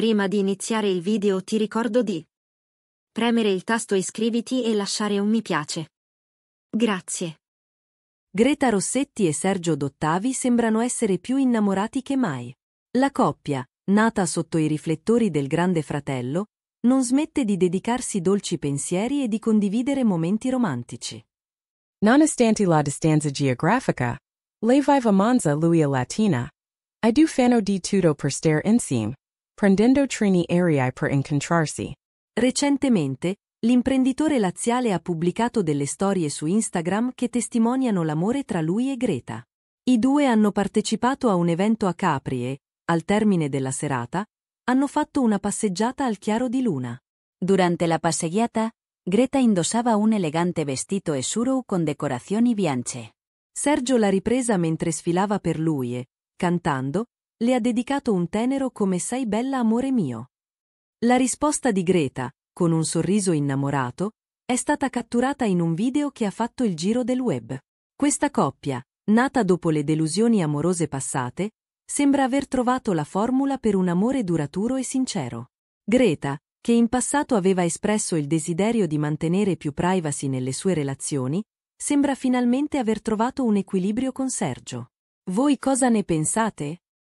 Prima di iniziare il video ti ricordo di premere il tasto iscriviti e lasciare un mi piace. Grazie. Greta Rossetti e Sergio Dottavi sembrano essere più innamorati che mai. La coppia, nata sotto i riflettori del Grande Fratello, non smette di dedicarsi dolci pensieri e di condividere momenti romantici. Nonostante la distanza geografica, le vive a Monza, Luia Latina. I do fano di tutto per stare insieme prendendo trini aerei per incontrarsi. Recentemente, l'imprenditore laziale ha pubblicato delle storie su Instagram che testimoniano l'amore tra lui e Greta. I due hanno partecipato a un evento a Capri e, al termine della serata, hanno fatto una passeggiata al chiaro di luna. Durante la passeggiata, Greta indossava un elegante vestito e esuro con decorazioni bianche. Sergio l'ha ripresa mentre sfilava per lui e, cantando, le ha dedicato un tenero come sei bella amore mio. La risposta di Greta, con un sorriso innamorato, è stata catturata in un video che ha fatto il giro del web. Questa coppia, nata dopo le delusioni amorose passate, sembra aver trovato la formula per un amore duraturo e sincero. Greta, che in passato aveva espresso il desiderio di mantenere più privacy nelle sue relazioni, sembra finalmente aver trovato un equilibrio con Sergio. Voi cosa ne pensate?